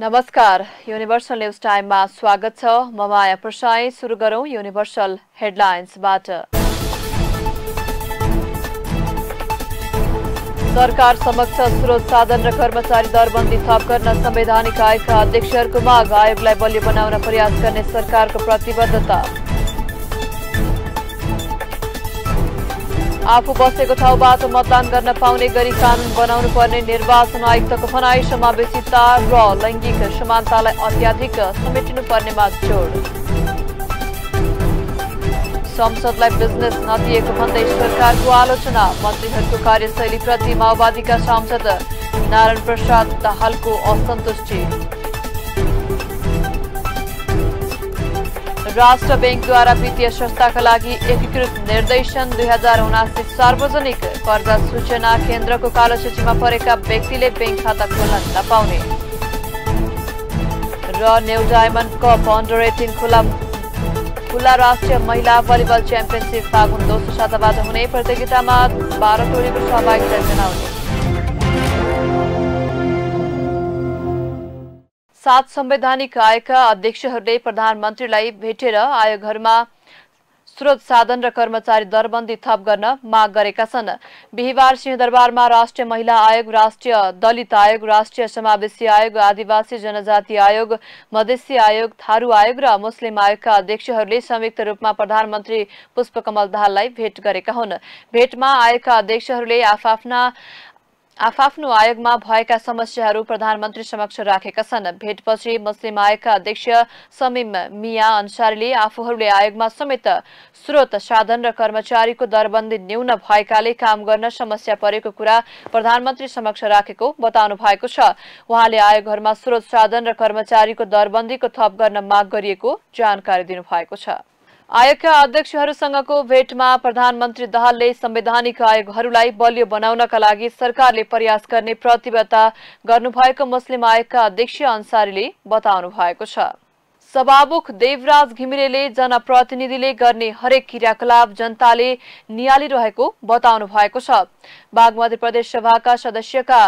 नमस्कार universal news टाइममा स्वागत छ म माया प्रसाई सुरु गरौँ युनिभर्सल हेडलाइन्सबाट सरकार समक्ष स्रोत साधन र कर्मचारी दरबन्दी थप गर्न संवैधानिक आयोगका अध्यक्षहरूको माग आयोगलाई बलियो बनाउन प्रयास गर्ने सरकारको प्रतिबद्धता आफू बसेको ठाउँबाट मतदान गर्न पाउने गरी कानून बनाउनु पर्ने निर्वाचन आयुक्तको भनाई समावेशिता र लैङ्गिक समानतालाई अत्याधिक समेटिनु पर्नेमा जोड संसदलाई बिजनेस नदिएको भन्दै सरकारको आलोचना मन्त्रीहरूको कार्यशैलीप्रति माओवादीका सांसद नारायण प्रसाद दाहालको असन्तुष्टि राष्ट्र ब्याङ्कद्वारा वित्तीय संस्थाका लागि एकीकृत निर्देशन दुई हजार उनासी सार्वजनिक कर्जा सूचना केन्द्रको कालो सूचीमा परेका व्यक्तिले ब्याङ्क खाता खोल्न नपाउने र new diamond cup under eighteen खुला खुला राष्ट्रिय महिला भलिबल च्याम्पियनसिप फागुन दोस्रो साताबाट हुने प्रतियोगितामा बाह्र टोलीको सहभागिता जनाउने सात संवैधानिक आयोगका अध्यक्षहरूले प्रधानमन्त्रीलाई भेटेर आयोगहरूमा स्रोत साधन र कर्मचारी दरबन्दी थप गर्न माग गरेका छन् बिहिबार सिंहदरबारमा राष्ट्रिय महिला आयोग राष्ट्रिय दलित आयोग राष्ट्रिय समावेशी आयोग आदिवासी जनजाति आयोग मधेसी आयोग थारू आयोग र मुस्लिम आयोगका अध्यक्षहरूले संयुक्त रूपमा प्रधानमन्त्री पुष्पकमल दाहाललाई भेट गरेका हुन् भेटमा आयोगका अध्यक्षहरूले आफ्ना आफ्नो आयोगमा भएका समस्याहरू प्रधानमन्त्री समक्ष राखेका छन् भेटपछि मुस्लिम आयोगका अध्यक्ष समीम मिया अन्सारीले आफूहरूले आयोगमा समेत स्रोत साधन र कर्मचारीको दरबन्दी न्यून भएकाले काम गर्न समस्या परेको कुरा प्रधानमन्त्री समक्ष राखेको बताउनु भएको छ उहाँले आयोगहरूमा स्रोत साधन र कर्मचारीको दरबन्दीको थप गर्न माग गरिएको जानकारी दिनुभएको छ आयोगका अध्यक्षहरूसँगको भेटमा प्रधानमन्त्री दाहालले संवैधानिक आयोगहरूलाई बलियो बनाउनका लागि सरकारले प्रयास गर्ने प्रतिबद्धता गर्नुभएको मुस्लिम आयोगका अध्यक्ष अन्सारीले बताउनु भएको छ सभामुख देवराज घिमिरेले जनप्रतिनिधिले गर्ने हरेक क्रियाकलाप जनताले निहालिरहेको बताउनु भएको छ बागमती प्रदेश सभाका सदस्यका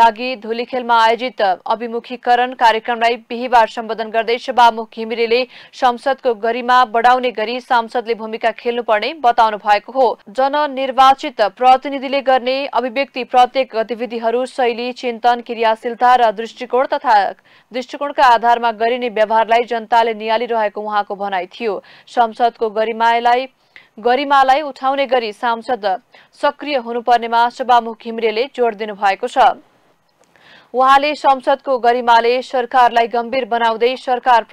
लागि धुलीखेलमा आयोजित अभिमुखीकरण कार्यक्रमलाई बिहिबार सम्बोधन गर्दै सभामुख घिमिरेले संसदको गरिमा बढाउने गरी सांसदले भूमिका खेल्नुपर्ने बताउनु भएको हो जननिर्वाचित प्रतिनिधिले गर्ने अभिव्यक्ति प्रत्येक गतिविधिहरू शैली चिन्तन क्रियाशीलता र दृष्टिकोण तथा दृष्टिकोणका आधारमा गरिने व्यवहारलाई जनता जनताले नियालिरहेको उहाँको भनाइ थियो संसदको गरिमालाई गरिमालाई उठाउने गरी सांसद सक्रिय हुनुपर्नेमा सभामुख घिमरेले जोड दिनुभएको छ उहाँले संसदको गरिमाले सरकारलाई गम्भीर बनाउँदै सरकार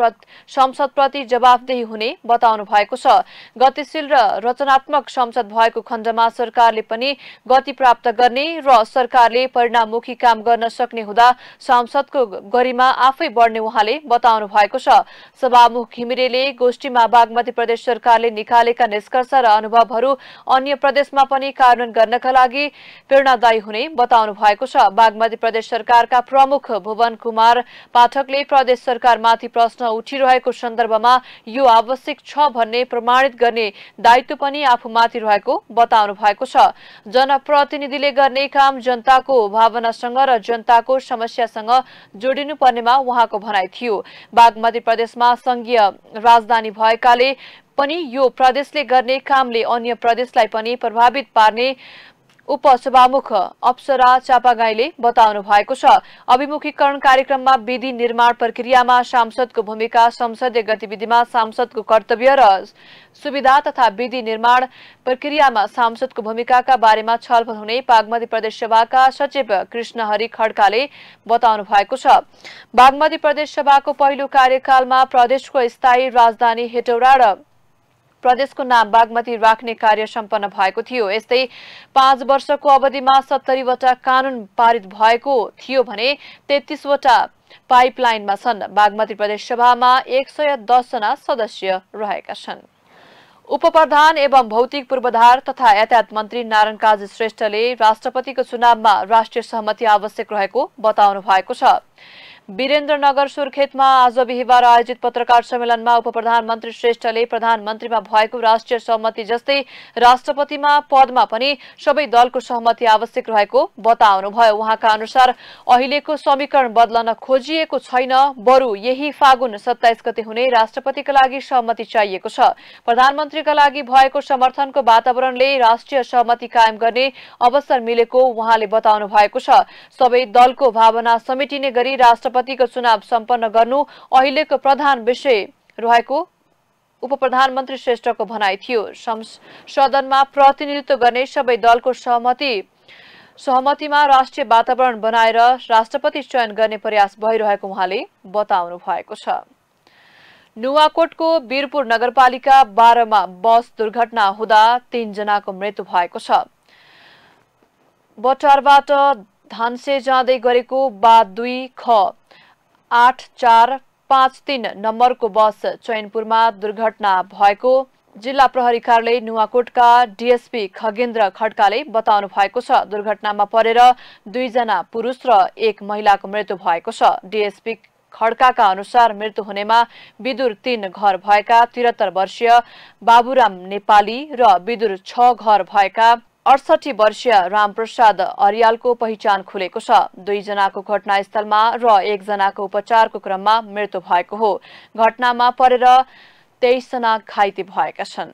संसदप्रति जवाफदेही हुने बताउनु भएको छ गतिशील र रचनात्मक संसद भएको खण्डमा सरकारले पनि गति प्राप्त गर्ने र सरकारले परिणाममुखी काम गर्न सक्ने हुँदा संसदको गरिमा आफै बढ्ने उहाँले बताउनु भएको छ सभामुख घिमिरेले गोष्ठीमा बागमती प्रदेश सरकारले निकालेका निष्कर्ष र अनुभवहरू अन्य प्रदेशमा पनि कार्यान्वयन गर्नका लागि प्रेरणादायी हुने बताउनु भएको छ बागमती प्रदेश सरकार सरकारका प्रमुख भुवन कुमार पाठकले प्रदेश सरकारमाथि प्रश्न उठिरहेको सन्दर्भमा यो आवश्यक छ भन्ने प्रमाणित गर्ने दायित्व पनि आफूमाथि रहेको बताउनु भएको छ जनप्रतिनिधिले गर्ने काम जनताको भावनासँग र जनताको समस्यासँग जोडिनुपर्नेमा उहाँको भनाइ थियो बागमती प्रदेशमा संघीय राजधानी भएकाले पनि यो प्रदेशले गर्ने कामले अन्य प्रदेशलाई पनि प्रभावित पार्ने उपसभामुख अप्सरा चापागाईले बताउनु भएको छ अभिमुखीकरण कार्यक्रममा विधि निर्माण प्रक्रियामा सांसदको भूमिका संसदीय गतिविधिमा सांसदको कर्तव्य र सुविधा तथा विधि निर्माण प्रक्रियामा सांसदको भूमिकाका बारेमा छलफल हुने बागमती प्रदेश सभाका सचिव कृष्ण हरि खड्काले बताउनु भएको छ बागमती प्रदेश सभाको पहिलो कार्यकालमा प्रदेशको स्थायी राजधानी हेटौडा र प्रदेशको नाम बागमती राख्ने कार्य सम्पन्न भएको थियो यस्तै पाँच वर्षको अवधिमा सत्तरीवटा कानून पारित भएको थियो भने तेत्तिसवटा पाइपलाइनमा छन् बागमती प्रदेशसभामा एक सय दसजना सदस्य रहेका छन् उपप्रधान एवं भौतिक पूर्वाधार तथा यातायात मन्त्री नारायण काजी श्रेष्ठले राष्ट्रपतिको चुनावमा राष्ट्रिय सहमति आवश्यक रहेको बताउनु भएको छ वीरेन्द्रनगर सुर्खेतमा आज बिहिबार आयोजित पत्रकार सम्मेलनमा उप प्रधानमन्त्री श्रेष्ठले प्रधानमन्त्रीमा भएको राष्ट्रिय सहमति जस्तै राष्ट्रपतिमा पदमा पनि सबै दलको सहमति आवश्यक रहेको बताउनुभयो उहाँका अनुसार अहिलेको समीकरण बदलन खोजिएको छैन बरु यही फागुन सत्ताइस गते हुने राष्ट्रपतिका लागि सहमति चाहिएको छ प्रधानमन्त्रीका लागि भएको समर्थनको वातावरणले राष्ट्रिय सहमति कायम गर्ने अवसर मिलेको उहाँले बताउनु भएको छ सबै दलको भावना समेटिने गरी राष्ट्रपति राष्ट्रपतिको चुनाव सम्पन्न गर्नु अहिलेको प्रधान विषय रहेको उप प्रधानमन्त्री श्रेष्ठको भनाइ थियो सदनमा प्रतिनिधित्व गर्ने सबै दलको सहमति सहमतिमा राष्ट्रिय वातावरण बनाएर राष्ट्रपति चयन गर्ने प्रयास भइरहेको उहाँले बताउनु भएको छ नुवाकोटको वीरपुर नगरपालिका बाह्रमा बस दुर्घटना हुँदा तीनजनाको मृत्यु भएको छ बटारबाट धानसे जाँदै गरेको बा दुई ख आठ चार पाँच तिन नम्बरको बस चैनपुरमा दुर्घटना भएको जिल्ला प्रहरी कार्यालय नुवाकोटका डिएसपी खगेन्द्र खड्काले बताउनु भएको छ दुर्घटनामा परेर दुईजना पुरुष र एक महिलाको मृत्यु भएको छ डिएसपी खड्काका अनुसार मृत्यु हुनेमा विदुर तीन घर भएका त्रिहत्तर वर्षीय बाबुराम नेपाली र विदुर छ घर भएका अडसठी वर्षीय रामप्रसाद अरियालको पहिचान खुलेको छ दुईजनाको घटनास्थलमा र एकजनाको उपचारको क्रममा मृत्यु भएको हो घटनामा परेर तेइसजना घाइते भएका छन्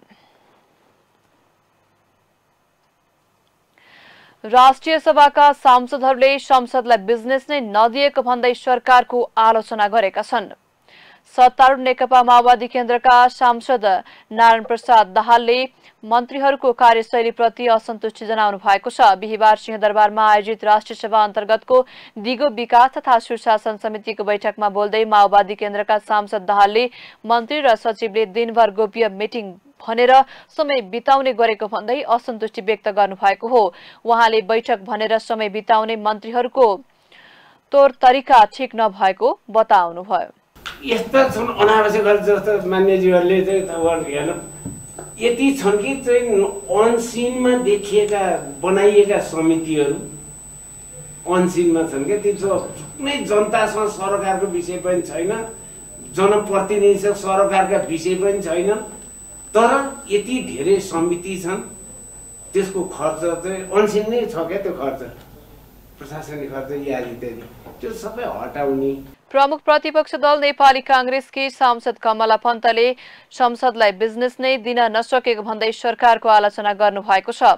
राष्ट्रिय सभाका सांसदहरूले संसदलाई बिजनेस नै नदिएको भन्दै सरकारको आलोचना गरेका छन् सत्तारूढ नेकपा माओवादी केन्द्रका सांसद नारायण प्रसाद दाहालले मन्त्रीहरूको कार्यशैलीप्रति असन्तुष्टि जनाउनु भएको छ बिहिबार सिंहदरबारमा आयोजित राष्ट्रिय सभा अन्तर्गतको दिगो विकास तथा सुशासन समितिको बैठकमा बोल्दै माओवादी केन्द्रका सांसद दाहालले मन्त्री र सचिवले दिनभर गोप्य मिटिङ भनेर समय बिताउने गरेको भन्दै असन्तुष्टि व्यक्त गर्नुभएको हो उहाँले बैठक भनेर समय बिताउने मन्त्रीहरूको तौर तरिका ठिक नभएको बताउनुभयो यस्ता छन् अनावश्यक जस्तो मान्यजीहरूले चाहिँ हेर्न यति छन् कि चाहिँ अनसिनमा देखिएका बनाइएका समितिहरू अनसिनमा छन् क्या त्यो कुनै जनतासँग सरकारको विषय पनि छैन जनप्रतिनिधिसँग सरकारका विषय पनि छैन तर यति धेरै समिति छन् त्यसको खर्च चाहिँ अनसिन नै छ क्या त्यो खर्च प्रशासनिक खर्च यादि त्यो सबै हटाउने प्रमुख प्रतिपक्ष दल नेपाली काङ्ग्रेसकी सांसद कमला पन्तले संसदलाई बिजनेस नै दिन नसकेको भन्दै सरकारको आलोचना गर्नुभएको छ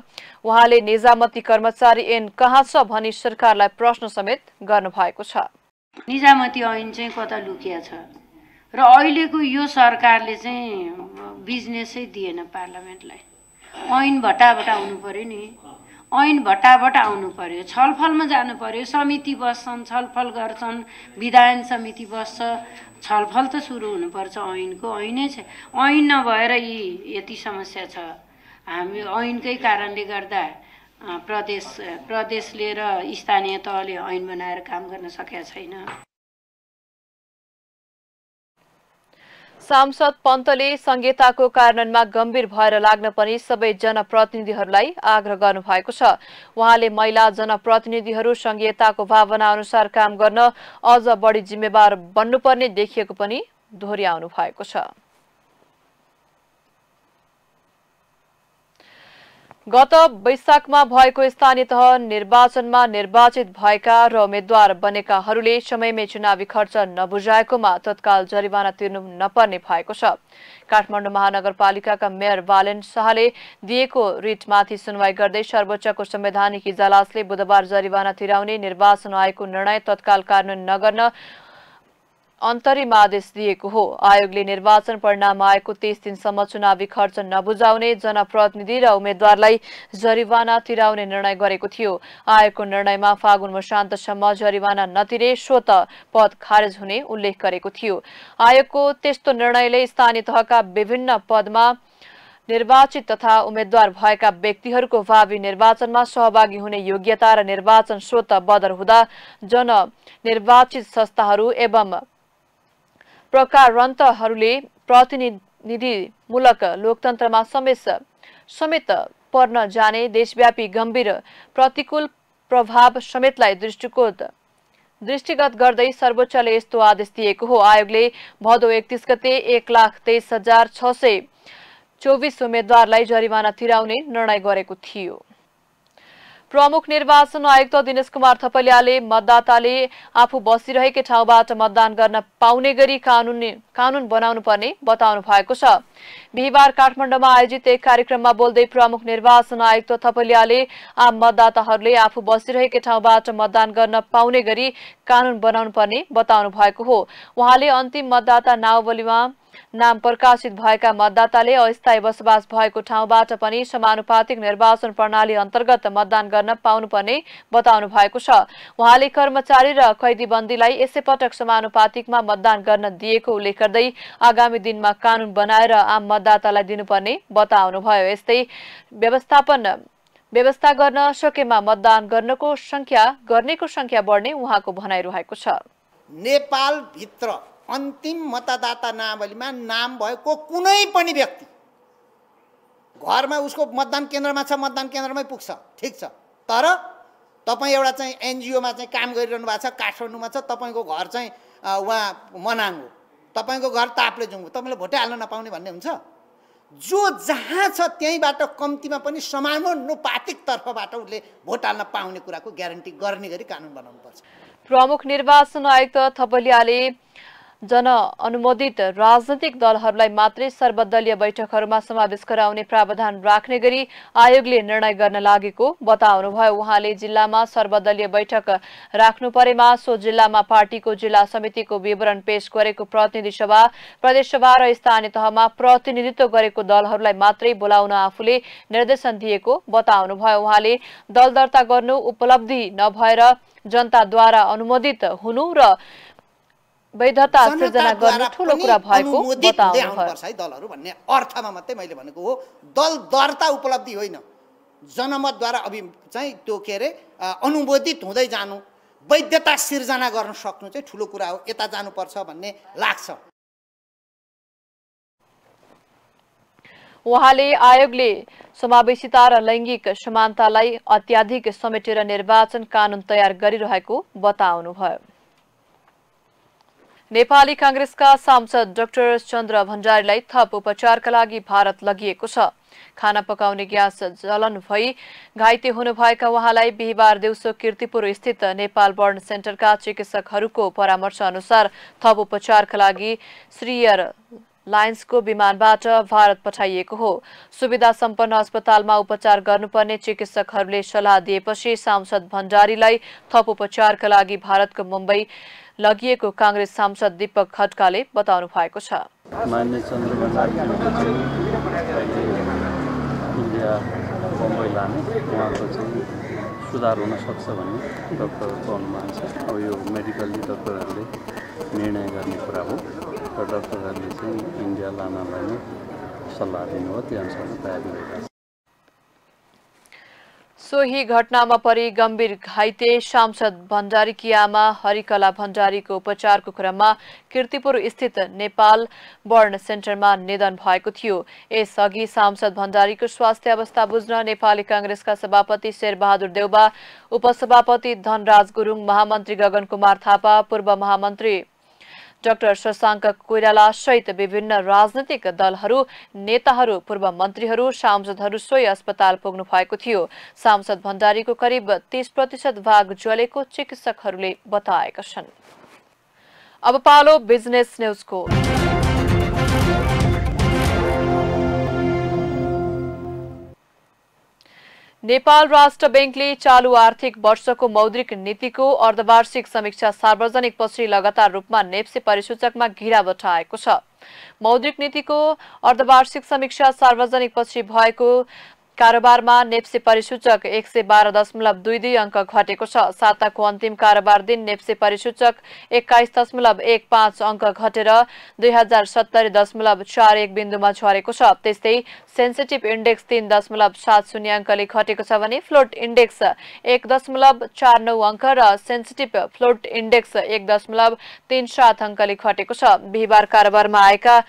उहाँले निजामती कर्मचारी एन कहाँ छ भनी सरकारलाई प्रश्न समेत गर्नुभएको छ निजामती ऐन चाहिँ कता लुकिया छ र अहिलेको यो सरकारले चाहिँ बिजनेसै दिएन पार्लियामेन्टलाई ऐन भट्टाभट्टा हुनु पर्यो नि ऐन भट्टाबाट आउनु पर्यो छलफलमा जानु पर्यो समिति बस्छन् छलफल गर्छन् विधायन समिति बस्छ छलफल त सुरु हुनुपर्छ ऐनको ऐनै छ ऐन नभएर यी यति समस्या छ हामी ऐनकै कारणले गर्दा प्रदेश प्रदेशले र स्थानीय तहले ऐन बनाएर काम गर्न सकेका छैन सांसद पन्तले संहिताको कार्यान्वयनमा गम्भीर भएर लाग्न पनि सबै जनप्रतिनिधिहरूलाई आग्रह गर्नुभएको छ उहाँले महिला जनप्रतिनिधिहरू संहिताको भावना अनुसार काम गर्न अझ बढी जिम्मेवार बन्नुपर्ने देखिएको पनि दोहोऱ्याउनु भएको छ गत वैशाखमा भएको स्थानीय तह निर्वाचनमा निर्वाचित भएका र उम्मेद्वार बनेकाहरूले समयमै चुनावी खर्च नबुझाएकोमा तत्काल जरिवाना तिर्नु नपर्ने भएको छ काठमाडौँ महानगरपालिकाका मेयर बालेन शाहले दिएको रिटमाथि सुनवाई गर्दै सर्वोच्चको संवैधानिक इजलासले बुधबार जरिवाना तिराउने निर्वाचन आयोगको निर्णय तत्काल कार्यान्वयन नगर्न अन्तरिम आदेश दिएको हो आयोगले निर्वाचन परिणाम आएको तेस दिनसम्म चुनावी खर्च नबुझाउने जनप्रतिनिधि र उम्मेद्वारलाई जरिवाना तिराउने निर्णय गरेको थियो आयोगको निर्णयमा फागुन मशान्तसम्म जरिवाना नतिरे स्वत पद खारेज हुने उल्लेख गरेको थियो आयोगको त्यस्तो निर्णयले स्थानीय तहका विभिन्न पदमा निर्वाचित तथा उम्मेद्वार भएका व्यक्तिहरूको भावी निर्वाचनमा सहभागी हुने योग्यता र निर्वाचन स्रोत बदर हुँदा जन निर्वाचित संस्थाहरू एवं प्रकारन्तहरूले प्रतिनिधिमूलक लोकतन्त्रमा समेत समेत पर्न जाने देशव्यापी गम्भीर प्रतिकूल प्रभाव समेतलाई दृष्टिकोण दृष्टिगत गर्दै सर्वोच्चले यस्तो आदेश दिएको हो आयोगले भदौ एकतिस गते एक लाख तेइस हजार छ सय चौबिस उम्मेद्वारलाई जरिवाना तिराउने निर्णय गरेको थियो प्रमुख निर्वाचन आयुक्त दिनेश कुमार थपलियाले मतदाताले आफू बसिरहेकै ठाउँबाट मतदान गर्न पाउने गरी कानुन कानून बनाउनु पर्ने बताउनु भएको छ बिहिबार काठमाडौँमा आयोजित एक कार्यक्रममा बोल्दै प्रमुख निर्वाचन आयुक्त थपलियाले आम मतदाताहरूले आफू बसिरहेकै ठाउँबाट मतदान गर्न पाउने गरी कानून बनाउनु पर्ने बताउनु भएको हो उहाँले अन्तिम मतदाता नावलीमा नाम प्रकाशित भएका मतदाताले अस्थायी बसोबास भएको ठाउँबाट पनि समानुपातिक निर्वाचन प्रणाली अन्तर्गत मतदान गर्न पाउनुपर्ने बताउनु भएको छ उहाँले कर्मचारी र कैदीबन्दीलाई यसै पटक समानुपातिकमा मतदान गर्न दिएको उल्लेख गर्दै आगामी दिनमा कानून बनाएर आम मतदातालाई दिनुपर्ने बताउनुभयो यस्तै व्यवस्थापन व्यवस्था गर्न सकेमा मतदान गर्नको संख्या गर्नेको संख्या बढ्ने उहाँको भनाइ रहेको छ नेपालभित्र अन्तिम मतदाता नावलीमा नाम भएको कुनै पनि व्यक्ति घरमा उसको मतदान केन्द्रमा छ मतदान केन्द्रमै पुग्छ ठिक छ तर तपाईँ एउटा चाहिँ एनजिओमा चाहिँ काम गरिरहनु भएको छ काठमाडौँमा छ तपाईँको घर चाहिँ उहाँ मनाङ हो तपाईँको घर ताप्लेजुङ हो तपाईँले भोटै हाल्न नपाउने भन्ने हुन्छ जो जहाँ छ त्यहीँबाट कम्तीमा पनि समानुपातिक तर्फबाट उसले भोट हाल्न पाउने कुराको ग्यारेन्टी गर्ने गरी कानुन बनाउनु पर्छ प्रमुख निर्वाचन आयुक्त थपलियाले जनअनुमोदित राजनैतिक दलहरूलाई मात्रै सर्वदलीय बैठकहरूमा समावेश गराउने प्रावधान राख्ने गरी आयोगले निर्णय गर्न लागेको बताउनुभयो उहाँले जिल्लामा सर्वदलीय बैठक राख्नु परेमा सो जिल्लामा पार्टीको जिल्ला समितिको विवरण पेश गरेको प्रतिनिधि सभा प्रदेशसभा र स्थानीय तहमा प्रतिनिधित्व गरेको दलहरूलाई मात्रै बोलाउन आफूले निर्देशन दिएको बताउनुभयो उहाँले दल दर्ता गर्नु उपलब्धि नभएर जनताद्वारा अनुमोदित हुनु र वैधता सृजना गर्नु ठुलो कुरा भएको बताउनुपर्छ है दलहरू भन्ने अर्थमा मात्रै मैले भनेको हो दल दर्ता उपलब्धि होइन जनमतद्वारा अभि चाहिँ त्यो के अरे अनुमोदित हुँदै जानु वैधता सिर्जना गर्न सक्नु चाहिँ ठुलो कुरा हो यता जानुपर्छ भन्ने लाग्छ उहाँले आयोगले समावेशिता र लैङ्गिक समानतालाई अत्याधिक समेटेर निर्वाचन कानुन तयार गरिरहेको बताउनुभयो नेपाली काङ्ग्रेसका सांसद डाक्टर चन्द्र भण्डारीलाई थप उपचारका लागि भारत लगिएको छ खाना पकाउने ग्यास जलन भई घाइते हुनुभएका उहाँलाई बिहिबार दिउँसो किर्तिपुर स्थित नेपाल बर्न सेन्टरका चिकित्सकहरूको परामर्श अनुसार थप उपचारका लागि श्रीयर लायन्सको विमानबाट भारत पठाइएको हो सुविधा सम्पन्न अस्पतालमा उपचार गर्नुपर्ने चिकित्सकहरूले सल्लाह दिएपछि सांसद भण्डारीलाई थप उपचारका लागि भारतको मुम्बई लगिएको काङ्ग्रेस सांसद दीपक खड्काले बताउनु भएको छ इन्डिया बम्बई लाने चाहिँ सुधार हुन सक्छ भन्ने डक्टरहरूको अनुमान छ अब यो मेडिकल्ली डक्टरहरूले निर्णय गर्ने कुरा हो र डक्टरहरूले चाहिँ इन्डिया लानलाई नै सल्लाह दिनुभयो त्यो अनुसार तयारी भइरहेको छ सोही घटनामा परि गम्भीर घाइते सांसद भण्डारीकी आमा हरिकला भण्डारीको उपचारको क्रममा किर्तिपुर स्थित नेपाल बर्न सेन्टरमा निधन भएको थियो यसअघि सांसद भण्डारीको स्वास्थ्य अवस्था बुझ्न नेपाली कांग्रेसका सभापति शेरबहादुर देउबा उपसभापति धनराज गुरुङ महामन्त्री गगन कुमार थापा पूर्व महामन्त्री डाक्टर शशाङ्क कोइराला सहित विभिन्न राजनैतिक दलहरू नेताहरू पूर्व मन्त्रीहरू सांसदहरू सोही अस्पताल पुग्नु भएको थियो सांसद भण्डारीको करिब तीस प्रतिशत भाग ज्वलेको चिकित्सकहरूले बताएका छन् अब पालो बिजनेस न्युजको नेपाल राष्ट्र ब्याङ्कले चालु आर्थिक वर्षको मौद्रिक नीतिको अर्धवार्षिक समीक्षा सार्वजनिक पछि लगातार रूपमा नेप्से परिसूचकमा गिरावट आएको छ मौद्रिक नीतिको अर्धवार्षिक समीक्षा सार्वजनिक पछि भएको कारोबारमा नेप्से परिसूचक एक सय बाह्र दशमलव दुई दुई अङ्क घटेको छ साताको अन्तिम कारोबार दिन नेप्से परिसूचक एक्काइस दशमलव एक पाँच अङ्क घटेर दुई हजार सत्तरी दशमलव चार एक बिन्दुमा झरेको छ त्यस्तै सेन्सिटिभ इन्डेक्स तीन दशमलव सात शून्य अङ्कले घटेको छ भने फ्लोट इन्डेक्स एक दशमलव चार नौ अङ्क र सेन्सिटिभ फ्लोट इन्डेक्स एक दशमलव तीन सात अङ्कले घटेको छ बिहिबार कारोबारमा आएका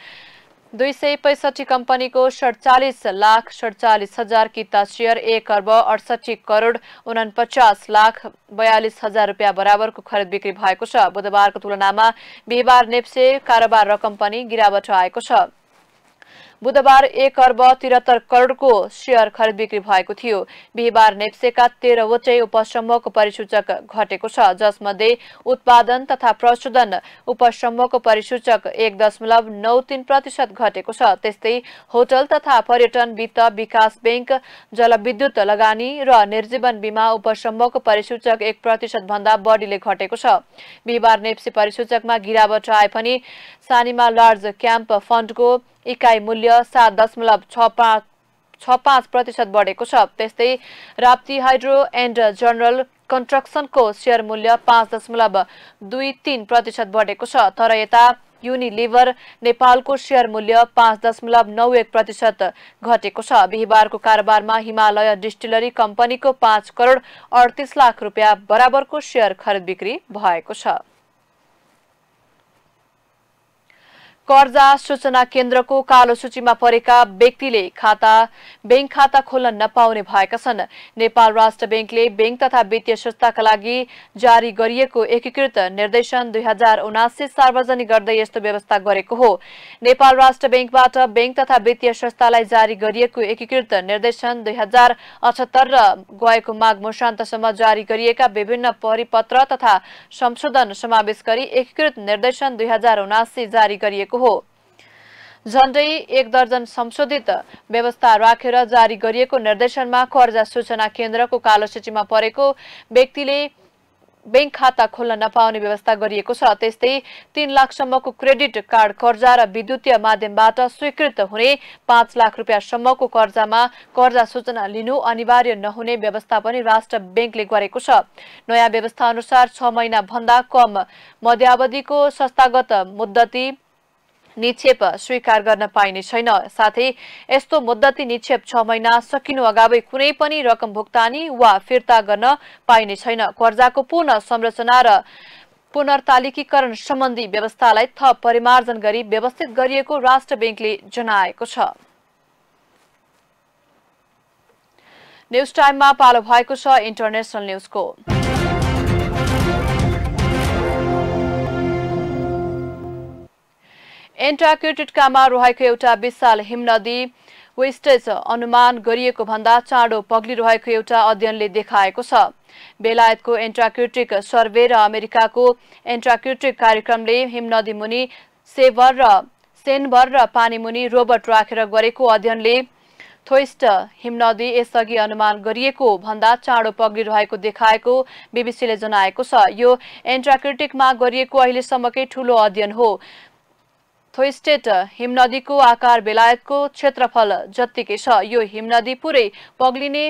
दुई सय पैसठी कम्पनीको सडचालिस लाख सडचालिस हजार किता सेयर एक अर्ब अडसठी करोड उनपचास लाख बयालिस हजार रुपियाँ बराबरको खरिद बिक्री भएको छ बुधबारको तुलनामा बिहिबार नेप्से कारोबार रकम पनि गिरावट आएको छ बुधबार एक अर्ब त्रिहत्तर करोडको सेयर खरिद बिक्री भएको थियो बिहिबार नेप्सेका तेह्रवटै उपसमूहको परिसूचक घटेको छ जसमध्ये उत्पादन तथा प्रशोधन उपसमूहको परिसूचक एक दशमलव नौ तीन प्रतिशत घटेको छ त्यस्तै होटल तथा पर्यटन वित्त विकास ब्याङ्क जलविद्युत लगानी र निर्जीवन बिमा उपसमूहको परिसूचक एक प्रतिशत भन्दा बढीले घटेको छ बिहिबार नेप्से परिसूचकमा गिरावट आए पनि सानिमा लार्ज क्याम्प फण्डको इकाइ मूल्य सात दशमलव छ पाँच छ पाँच प्रतिशत बढेको छ त्यस्तै राप्ती हाइड्रो एन्ड जनरल कन्स्ट्रक्सनको सेयर मूल्य पाँच दशमलव दुई तिन प्रतिशत बढेको छ तर यता युनिलिभर नेपालको सेयर मूल्य पाँच दशमलव नौ एक प्रतिशत घटेको छ बिहिबारको कारोबारमा हिमालय डिस्टिलरी कम्पनीको पाँच करोड अडतिस लाख रुपियाँ बराबरको सेयर खरिद बिक्री भएको छ कर्जा सूचना केन्द्रको कालो सूचीमा परेका व्यक्तिले खाता ब्याङ्क खाता खोल्न नपाउने भएका छन् नेपाल राष्ट्र ब्याङ्कले ब्याङ्क तथा वित्तीय संस्थाका लागि जारी गरिएको एकीकृत निर्देशन दुई हजार उनासी सार्वजनिक गर्दै यस्तो व्यवस्था गरेको हो नेपाल राष्ट्र ब्याङ्कबाट ब्याङ्क तथा वित्तीय संस्थालाई जारी गरिएको एकीकृत निर्देशन दुई हजार अठहत्तर र गएको माघ मसान्तसम्म जारी गरिएका विभिन्न परिपत्र तथा संशोधन समावेश गरी एकीकृत निर्देशन दुई हजार उनासी जारी गरिएको गरिएको हो झण्डै एक दर्जन संशोधित व्यवस्था राखेर जारी गरिएको निर्देशनमा कर्जा सूचना केन्द्रको कालो सूचीमा परेको व्यक्तिले ब्याङ्क खाता खोल्न नपाउने व्यवस्था गरिएको छ त्यस्तै तीन लाखसम्मको क्रेडिट कार्ड कर्जा र विद्युतीय माध्यमबाट स्वीकृत हुने पाँच लाख रुपियाँसम्मको कर्जामा कर्जा सूचना लिनु अनिवार्य नहुने व्यवस्था पनि राष्ट्र ब्याङ्कले गरेको छ नयाँ व्यवस्था अनुसार छ महिनाभन्दा कम मध्यावधिको संस्थागत मुद्दती निक्षेप स्वीकार गर्न पाइने छैन साथै यस्तो मुद्दती निक्षेप छ महिना सकिनु अगावै कुनै पनि रकम भुक्तानी वा फिर्ता गर्न पाइने छैन कर्जाको पूर्ण संरचना र पुनर्तालिकीकरण सम्बन्धी व्यवस्थालाई थप परिमार्जन गरी व्यवस्थित गरिएको राष्ट्र ब्याङ्कले जनाएको छ न्युज टाइममा पालो भएको छ इन्टरनेसनल न्युजको एन्टार्क्युटिकामा रहेको एउटा विशाल हिमनदी वेस्टेज अनुमान गरिएको भन्दा चाँडो पग्लिरहेको एउटा अध्ययनले देखाएको छ बेलायतको एन्ट्राक्युटिक सर्वे र अमेरिकाको एन्ट्राक्युटिक कार्यक्रमले हिमनदी मुनि सेभर र सेनभर र पानीमुनि रोबोट राखेर गरेको अध्ययनले थोइस्ट हिमनदी यसअघि अनुमान गरिएको भन्दा चाँडो पग्लिरहेको देखाएको बिबिसीले जनाएको छ यो एन्ट्राक्युटिकमा गरिएको अहिलेसम्मकै ठूलो अध्ययन हो थोइस्टेट हिमनदीको आकार बेलायतको क्षेत्रफल जत्तिकै छ यो हिमनदी पुरै पग्लिने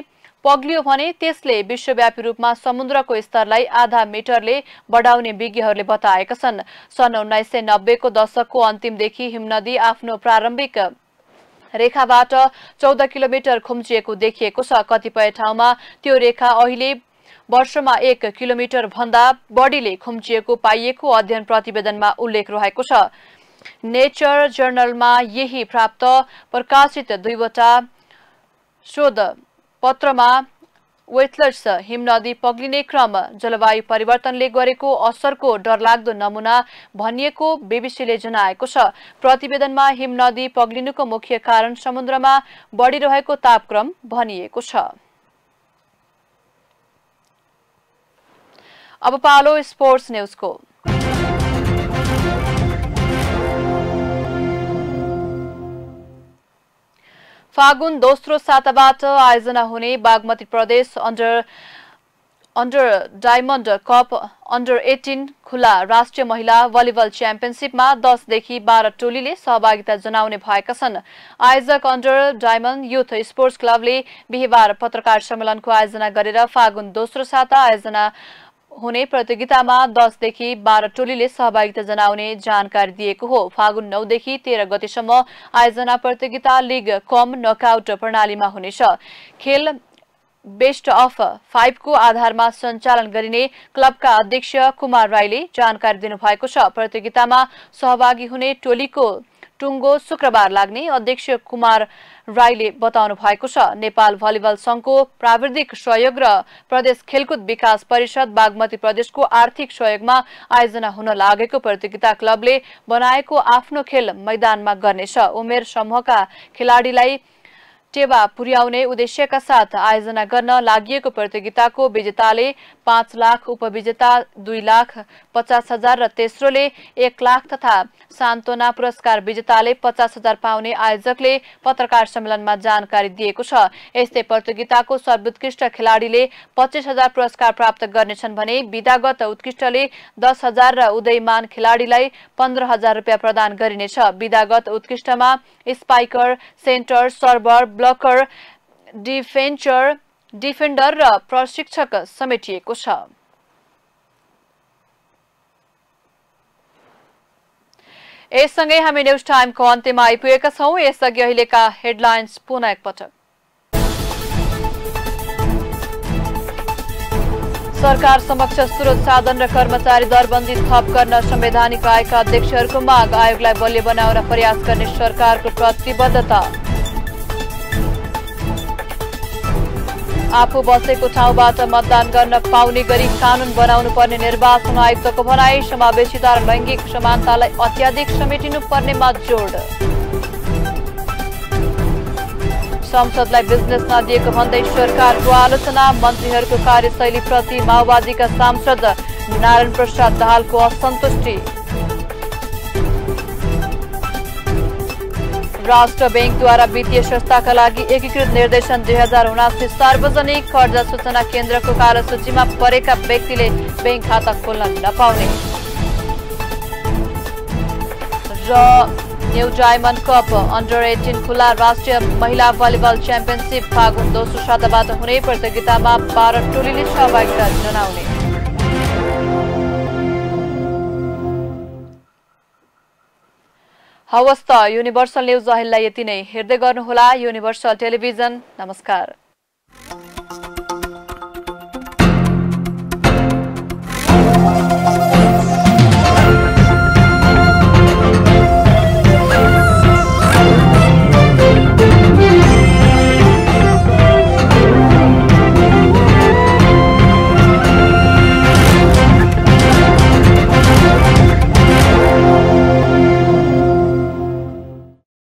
पग्लियो भने त्यसले विश्वव्यापी रूपमा समुद्रको स्तरलाई आधा मिटरले बढाउने विज्ञहरूले बताएका छन् सन् उन्नाइस सय नब्बेको दशकको अन्तिमदेखि हिमनदी आफ्नो प्रारम्भिक रेखाबाट चौध किलोमिटर खुम्चिएको देखिएको छ कतिपय ठाउँमा त्यो रेखा अहिले वर्षमा एक किलोमिटर भन्दा बढीले खुम्चिएको पाइएको अध्ययन प्रतिवेदनमा उल्लेख रहेको छ नेचर जर्नलमा यही प्राप्त प्रकाशित दुईवटा शोध पत्रमा वेटलर्स हिमनदी पग्लिने क्रम जलवायु परिवर्तनले गरेको असरको डरलाग्दो नमुना भनिएको बीबीसीले जनाएको छ प्रतिवेदनमा हिमनदी पग्लिनुको मुख्य कारण समुद्रमा बढिरहेको तापक्रम भनिएको छ अब पालो स्पोर्ट्स न्युजको फागुन दोस्रो साताबाट आयोजना हुने बागमती प्रदेश under under diamond cup under eighteen खुला राष्ट्रिय महिला भलिबल च्याम्पियनसिपमा दसदेखि बाह्र टोलीले सहभागिता जनाउने भएका छन् आयोजक अन्डर डायमण्ड युथ स्पोर्ट्स क्लबले बिहिबार पत्रकार सम्मेलनको आयोजना गरेर फागुन दोस्रो साता आयोजना हुने प्रतियोगितामा दसदेखि बाह्र टोलीले सहभागिता जनाउने जानकारी दिएको हो फागुन नौदेखि तेह्र गतिसम्म आयोजना प्रतियोगिता लिग कम नकआउट प्रणालीमा हुनेछ खेल बेस्ट अफ फाइभको आधारमा सञ्चालन गरिने क्लबका अध्यक्ष कुमार राईले जानकारी दिनुभएको छ प्रतियोगितामा सहभागी हुने टोलीको टुङ्गो शुक्रबार लाग्ने अध्यक्ष कुमार राईले बताउनु भएको छ नेपाल भलिबल संघको प्राविधिक सहयोग र प्रदेश खेलकुद विकास परिषद बागमती प्रदेशको आर्थिक सहयोगमा आयोजना हुन लागेको प्रतियोगिता क्लबले बनाएको आफ्नो खेल मैदानमा गर्नेछ उमेर समूहका खेलाडीलाई टेवा पुर्याउने उद्देश्यका साथ आयोजना गर्न लागि प्रतियोगिताको विजेताले पाँच लाख उपविजेता दुई लाख पचास हजार र तेस्रोले एक लाख तथा सान्त्वना पुरस्कार विजेताले पचास हजार पाउने आयोजकले पत्रकार सम्मेलनमा जानकारी दिएको छ यस्तै प्रतियोगिताको सर्वोत्कृष्ट खेलाडीले पच्चिस हजार पुरस्कार प्राप्त गर्नेछन् भने विधागत उत्कृष्टले दस हजार र उदयमान खेलाडीलाई पन्ध्र हजार रुपियाँ प्रदान गरिनेछ विधागत उत्कृष्टमा स्पाइकर सेन्टर सर्भर ब्लकर डिफेन्चर डिफेन्डर र प्रशिक्षक समेटिएको छ यससँगै हामी न्युज टाइमको अन्त्यमा आइपुगेका छौँ यसअघि अहिलेका हेडलाइन्स पुनः एकपटक सरकार समक्ष स्रोत साधन र कर्मचारी दरबन्दी थप गर्न संवैधानिक आयोगका अध्यक्षहरूको माग आयोगलाई बलियो बनाउन प्रयास गर्ने सरकारको प्रतिबद्धता आफू बसेको ठाउँबाट मतदान गर्न पाउने गरी कानून बनाउनु पर्ने निर्वाचन आयुक्तको भनाई समावेशिता र लैङ्गिक समानतालाई अत्याधिक समेटिनु पर्नेमा जोड संसदलाई बिजनेस नदिएको भन्दै सरकारको आलोचना मन्त्रीहरूको कार्यशैलीप्रति माओवादीका सांसद नारायण प्रसाद दाहालको असन्तुष्टि राष्ट्र ब्याङ्कद्वारा वित्तीय संस्थाका लागि एकीकृत निर्देशन दुई हजार उनासी सार्वजनिक कर्जा सूचना केन्द्रको कार्यसूचीमा परेका व्यक्तिले ब्याङ्क खाता खोल्न नपाउने र new diamond cup under eighteen खुला राष्ट्रिय महिला भलिबल च्याम्पियनसिप फागुन दोस्रो साताबाट हुने प्रतियोगितामा बाह्र टोलीले सहभागिता जनाउने हवस् त युनिभर्सल न्युज अहिलेलाई यति नै हेर्दै गर्नुहोला युनिभर्सल टेलिभिजन नमस्कार